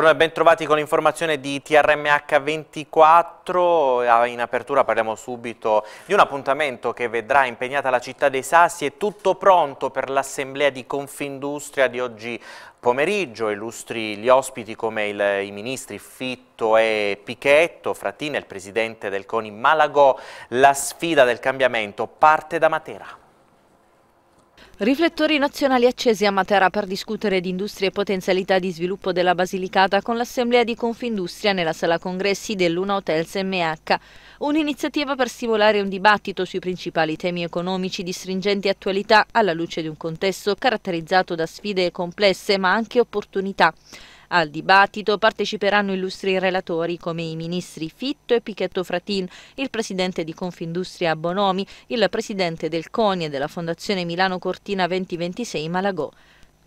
Allora ben trovati con l'informazione di TRMH24, ah, in apertura parliamo subito di un appuntamento che vedrà impegnata la città dei Sassi e tutto pronto per l'assemblea di Confindustria di oggi pomeriggio, illustri gli ospiti come il, i ministri Fitto e Pichetto, Frattina, il presidente del CONI Malagò, la sfida del cambiamento parte da Matera. Riflettori nazionali accesi a Matera per discutere di industrie e potenzialità di sviluppo della Basilicata con l'assemblea di Confindustria nella sala congressi dell'Una Hotels MH. Un'iniziativa per stimolare un dibattito sui principali temi economici di stringente attualità alla luce di un contesto caratterizzato da sfide complesse ma anche opportunità. Al dibattito parteciperanno illustri relatori come i ministri Fitto e Pichetto Fratin, il presidente di Confindustria Bonomi, il presidente del CONI e della Fondazione Milano Cortina 2026 Malagò.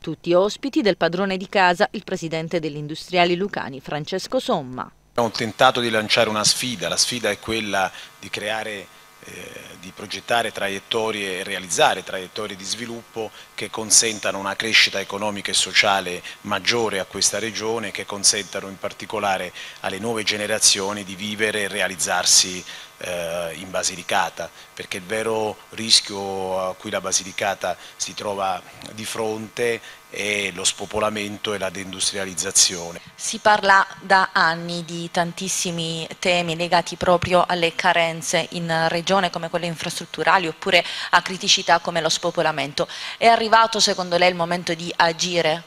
Tutti ospiti del padrone di casa, il presidente degli industriali lucani Francesco Somma. Abbiamo tentato di lanciare una sfida, la sfida è quella di creare eh, di progettare traiettorie e realizzare traiettorie di sviluppo che consentano una crescita economica e sociale maggiore a questa regione, che consentano in particolare alle nuove generazioni di vivere e realizzarsi eh, in Basilicata, perché il vero rischio a cui la Basilicata si trova di fronte e lo spopolamento e la deindustrializzazione. Si parla da anni di tantissimi temi legati proprio alle carenze in regione come quelle infrastrutturali oppure a criticità come lo spopolamento. È arrivato secondo lei il momento di agire?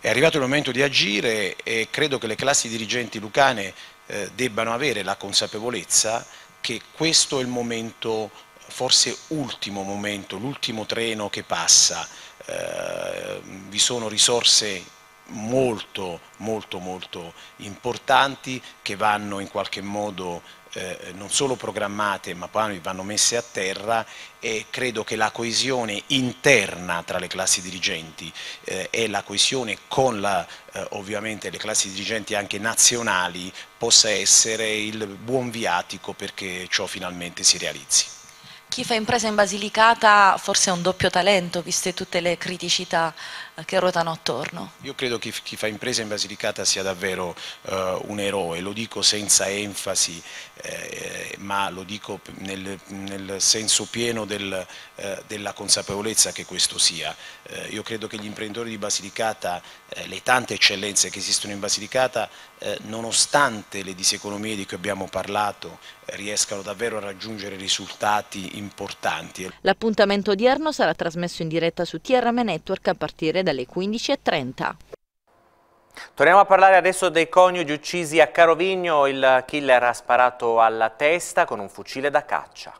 È arrivato il momento di agire e credo che le classi dirigenti lucane eh, debbano avere la consapevolezza che questo è il momento forse ultimo momento, l'ultimo treno che passa, eh, vi sono risorse molto molto molto importanti che vanno in qualche modo eh, non solo programmate ma poi vanno messe a terra e credo che la coesione interna tra le classi dirigenti eh, e la coesione con la, eh, ovviamente le classi dirigenti anche nazionali possa essere il buon viatico perché ciò finalmente si realizzi chi fa impresa in Basilicata forse è un doppio talento, viste tutte le criticità che ruotano attorno. Io credo che chi fa impresa in Basilicata sia davvero eh, un eroe, lo dico senza enfasi, eh, ma lo dico nel, nel senso pieno del, eh, della consapevolezza che questo sia. Eh, io credo che gli imprenditori di Basilicata, eh, le tante eccellenze che esistono in Basilicata, eh, nonostante le diseconomie di cui abbiamo parlato, riescano davvero a raggiungere risultati importanti. L'appuntamento odierno sarà trasmesso in diretta su TRM Network a partire da dalle 15.30. Torniamo a parlare adesso dei coniugi uccisi a Carovigno. Il killer ha sparato alla testa con un fucile da caccia.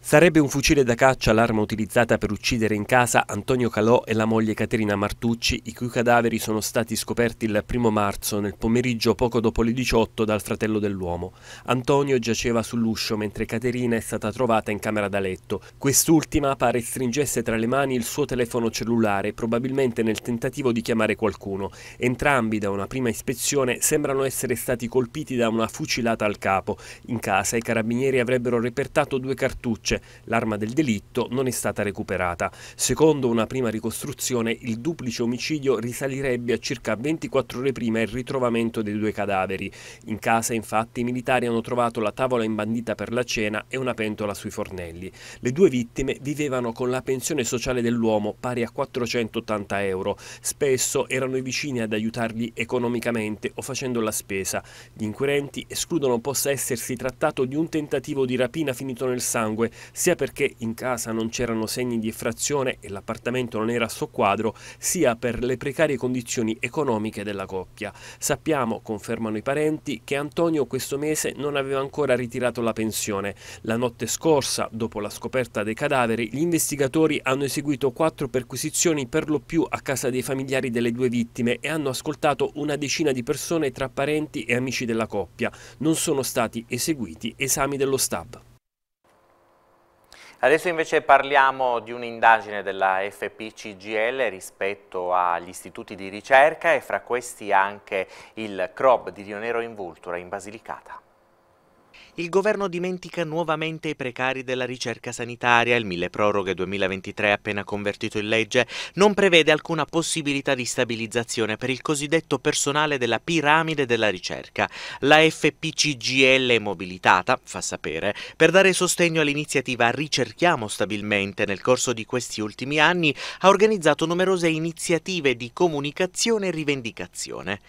Sarebbe un fucile da caccia l'arma utilizzata per uccidere in casa Antonio Calò e la moglie Caterina Martucci, i cui cadaveri sono stati scoperti il 1 marzo nel pomeriggio poco dopo le 18 dal fratello dell'uomo. Antonio giaceva sull'uscio mentre Caterina è stata trovata in camera da letto. Quest'ultima pare stringesse tra le mani il suo telefono cellulare, probabilmente nel tentativo di chiamare qualcuno. Entrambi da una prima ispezione sembrano essere stati colpiti da una fucilata al capo. In casa i carabinieri avrebbero repertato due cartucce tracce. Cioè, l'arma del delitto non è stata recuperata. Secondo una prima ricostruzione, il duplice omicidio risalirebbe a circa 24 ore prima il ritrovamento dei due cadaveri. In casa, infatti, i militari hanno trovato la tavola imbandita per la cena e una pentola sui fornelli. Le due vittime vivevano con la pensione sociale dell'uomo, pari a 480 euro. Spesso erano i vicini ad aiutarli economicamente o facendo la spesa. Gli inquirenti escludono possa essersi trattato di un tentativo di rapina finito nel sangue, sia perché in casa non c'erano segni di effrazione e l'appartamento non era a soqquadro, sia per le precarie condizioni economiche della coppia. Sappiamo, confermano i parenti, che Antonio questo mese non aveva ancora ritirato la pensione. La notte scorsa, dopo la scoperta dei cadaveri, gli investigatori hanno eseguito quattro perquisizioni per lo più a casa dei familiari delle due vittime e hanno ascoltato una decina di persone tra parenti e amici della coppia. Non sono stati eseguiti esami dello STAB. Adesso invece parliamo di un'indagine della FPCGL rispetto agli istituti di ricerca e fra questi anche il CROB di Rionero in Vultura in Basilicata il governo dimentica nuovamente i precari della ricerca sanitaria. Il mille proroghe 2023 appena convertito in legge non prevede alcuna possibilità di stabilizzazione per il cosiddetto personale della piramide della ricerca. La FPCGL è mobilitata, fa sapere, per dare sostegno all'iniziativa Ricerchiamo stabilmente. Nel corso di questi ultimi anni ha organizzato numerose iniziative di comunicazione e rivendicazione.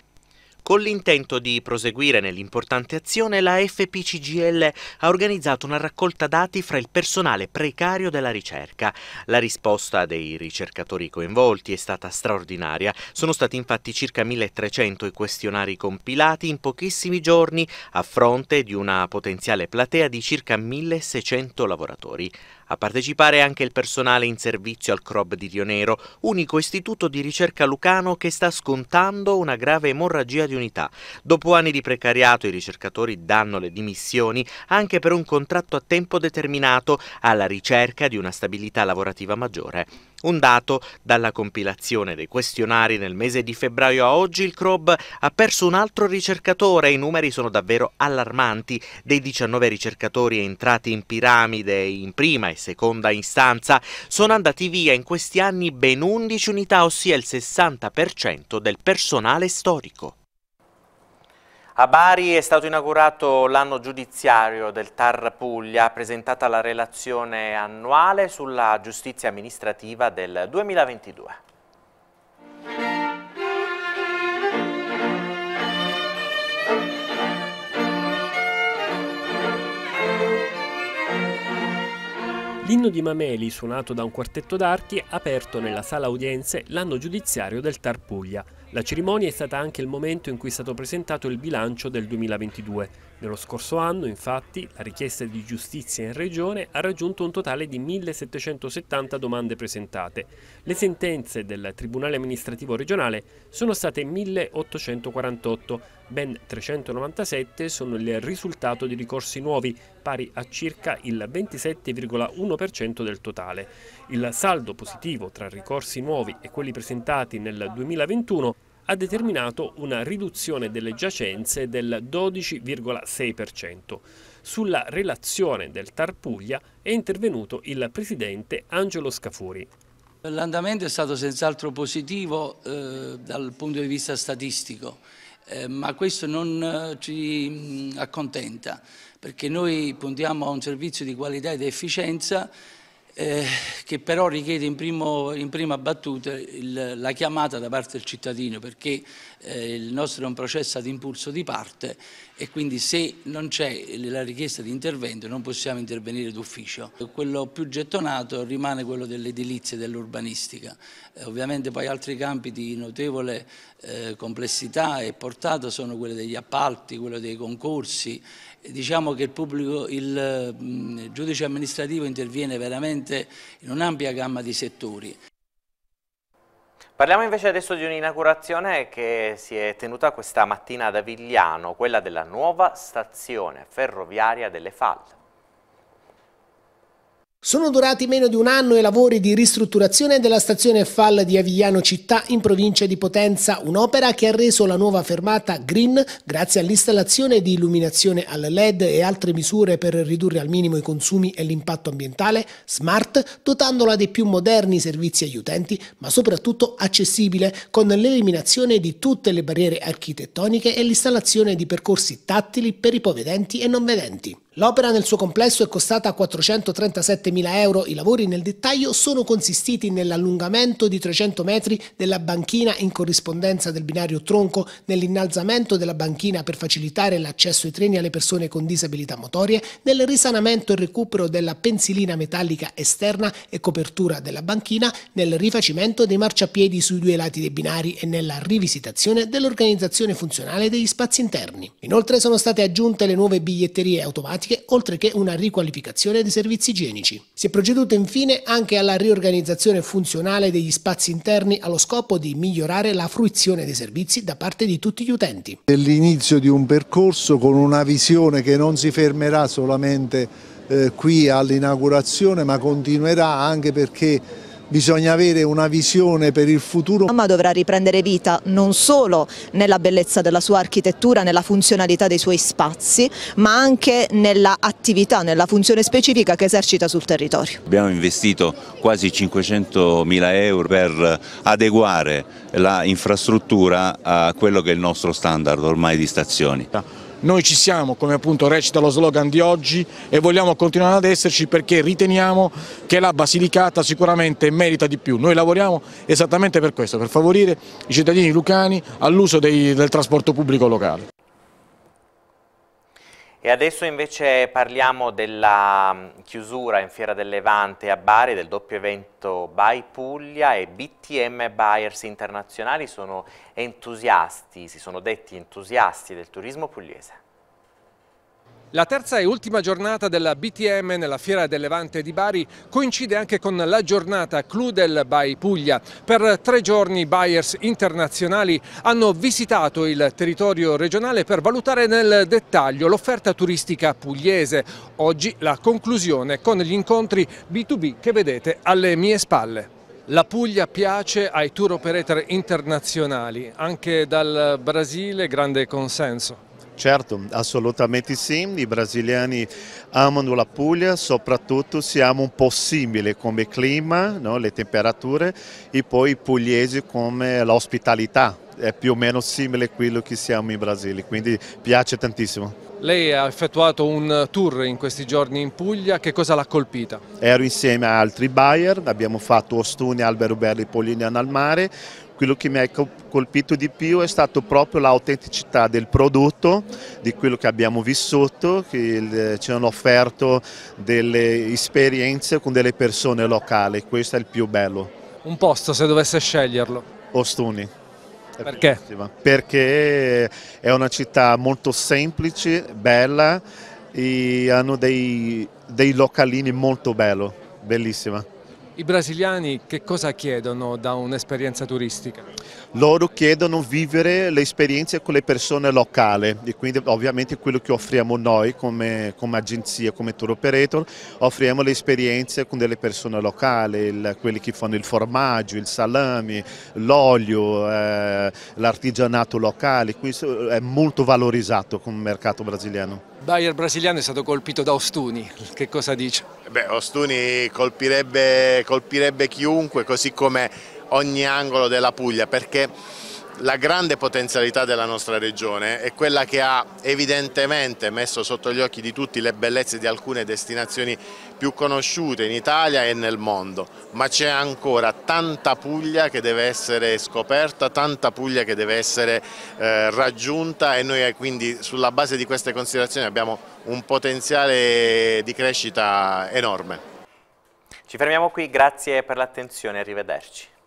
Con l'intento di proseguire nell'importante azione, la FPCGL ha organizzato una raccolta dati fra il personale precario della ricerca. La risposta dei ricercatori coinvolti è stata straordinaria. Sono stati infatti circa 1300 i questionari compilati in pochissimi giorni a fronte di una potenziale platea di circa 1600 lavoratori. A partecipare anche il personale in servizio al CROB di Rionero, unico istituto di ricerca lucano che sta scontando una grave emorragia di unità. Dopo anni di precariato i ricercatori danno le dimissioni anche per un contratto a tempo determinato alla ricerca di una stabilità lavorativa maggiore. Un dato, dalla compilazione dei questionari nel mese di febbraio a oggi il CROB ha perso un altro ricercatore, i numeri sono davvero allarmanti, dei 19 ricercatori entrati in piramide in prima e seconda istanza, sono andati via in questi anni ben 11 unità, ossia il 60% del personale storico. A Bari è stato inaugurato l'anno giudiziario del Tar Puglia, presentata la relazione annuale sulla giustizia amministrativa del 2022. L'inno di Mameli, suonato da un quartetto d'archi, ha aperto nella sala udienze l'anno giudiziario del Tarpuglia. La cerimonia è stata anche il momento in cui è stato presentato il bilancio del 2022. Nello scorso anno, infatti, la richiesta di giustizia in Regione ha raggiunto un totale di 1770 domande presentate. Le sentenze del Tribunale amministrativo regionale sono state 1848, Ben 397 sono il risultato di ricorsi nuovi, pari a circa il 27,1% del totale. Il saldo positivo tra ricorsi nuovi e quelli presentati nel 2021 ha determinato una riduzione delle giacenze del 12,6%. Sulla relazione del Tarpuglia è intervenuto il presidente Angelo Scafuri. L'andamento è stato senz'altro positivo eh, dal punto di vista statistico. Eh, ma questo non eh, ci mm, accontenta perché noi puntiamo a un servizio di qualità ed efficienza eh, che però richiede in, primo, in prima battuta il, la chiamata da parte del cittadino, perché eh, il nostro è un processo ad impulso di parte e quindi se non c'è la richiesta di intervento non possiamo intervenire d'ufficio. Quello più gettonato rimane quello dell'edilizia e dell'urbanistica. Eh, ovviamente poi altri campi di notevole eh, complessità e portata sono quelli degli appalti, quello dei concorsi. Diciamo che il, pubblico, il, il mm, giudice amministrativo interviene veramente presente in un'ampia gamma di settori. Parliamo invece adesso di un'inaugurazione che si è tenuta questa mattina ad Avigliano, quella della nuova stazione ferroviaria delle Falle. Sono durati meno di un anno i lavori di ristrutturazione della stazione FAL di Avigliano Città in provincia di Potenza, un'opera che ha reso la nuova fermata green grazie all'installazione di illuminazione al LED e altre misure per ridurre al minimo i consumi e l'impatto ambientale, smart, dotandola dei più moderni servizi agli utenti, ma soprattutto accessibile, con l'eliminazione di tutte le barriere architettoniche e l'installazione di percorsi tattili per i povedenti e non vedenti. L'opera nel suo complesso è costata 437.000 euro, i lavori nel dettaglio sono consistiti nell'allungamento di 300 metri della banchina in corrispondenza del binario tronco, nell'innalzamento della banchina per facilitare l'accesso ai treni alle persone con disabilità motorie, nel risanamento e recupero della pensilina metallica esterna e copertura della banchina, nel rifacimento dei marciapiedi sui due lati dei binari e nella rivisitazione dell'organizzazione funzionale degli spazi interni. Inoltre sono state aggiunte le nuove biglietterie automatiche pratiche, oltre che una riqualificazione dei servizi igienici. Si è proceduto infine anche alla riorganizzazione funzionale degli spazi interni allo scopo di migliorare la fruizione dei servizi da parte di tutti gli utenti. È l'inizio di un percorso con una visione che non si fermerà solamente eh, qui all'inaugurazione ma continuerà anche perché bisogna avere una visione per il futuro. Ma dovrà riprendere vita non solo nella bellezza della sua architettura, nella funzionalità dei suoi spazi, ma anche nella attività, nella funzione specifica che esercita sul territorio. Abbiamo investito quasi 500 mila euro per adeguare l'infrastruttura a quello che è il nostro standard ormai di stazioni. Noi ci siamo, come appunto recita lo slogan di oggi, e vogliamo continuare ad esserci perché riteniamo che la Basilicata sicuramente merita di più. Noi lavoriamo esattamente per questo, per favorire i cittadini lucani all'uso del trasporto pubblico locale. E adesso invece parliamo della mm, chiusura in Fiera del Levante a Bari del doppio evento Bai Puglia e BTM Buyers Internazionali sono entusiasti, si sono detti entusiasti del turismo pugliese. La terza e ultima giornata della BTM nella Fiera del Levante di Bari coincide anche con la giornata Cludel by Puglia. Per tre giorni buyers internazionali hanno visitato il territorio regionale per valutare nel dettaglio l'offerta turistica pugliese. Oggi la conclusione con gli incontri B2B che vedete alle mie spalle. La Puglia piace ai tour operator internazionali, anche dal Brasile grande consenso. Certo, assolutamente sì, i brasiliani amano la Puglia, soprattutto siamo un po' simili come clima, no? le temperature e poi i pugliesi come l'ospitalità, è più o meno simile a quello che siamo in Brasile, quindi piace tantissimo. Lei ha effettuato un tour in questi giorni in Puglia, che cosa l'ha colpita? Ero insieme a altri Bayer, abbiamo fatto Ostuni, Alberobello e Polignano al mare, quello che mi ha colpito di più è stato proprio l'autenticità del prodotto, di quello che abbiamo vissuto, che ci hanno offerto delle esperienze con delle persone locali, questo è il più bello. Un posto se dovesse sceglierlo? Ostuni. Perché? Perché è una città molto semplice, bella e hanno dei, dei localini molto belli, bellissima. I brasiliani che cosa chiedono da un'esperienza turistica? loro chiedono vivere le esperienze con le persone locali e quindi ovviamente quello che offriamo noi come, come agenzia, come tour operator, offriamo le esperienze con delle persone locali, il, quelli che fanno il formaggio, il salami, l'olio, eh, l'artigianato locale, questo è molto valorizzato come mercato brasiliano. Bayer brasiliano è stato colpito da Ostuni, che cosa dice? Beh, Ostuni colpirebbe, colpirebbe chiunque, così come ogni angolo della Puglia perché la grande potenzialità della nostra regione è quella che ha evidentemente messo sotto gli occhi di tutti le bellezze di alcune destinazioni più conosciute in Italia e nel mondo, ma c'è ancora tanta Puglia che deve essere scoperta, tanta Puglia che deve essere eh, raggiunta e noi eh, quindi sulla base di queste considerazioni abbiamo un potenziale di crescita enorme. Ci fermiamo qui, grazie per l'attenzione, arrivederci.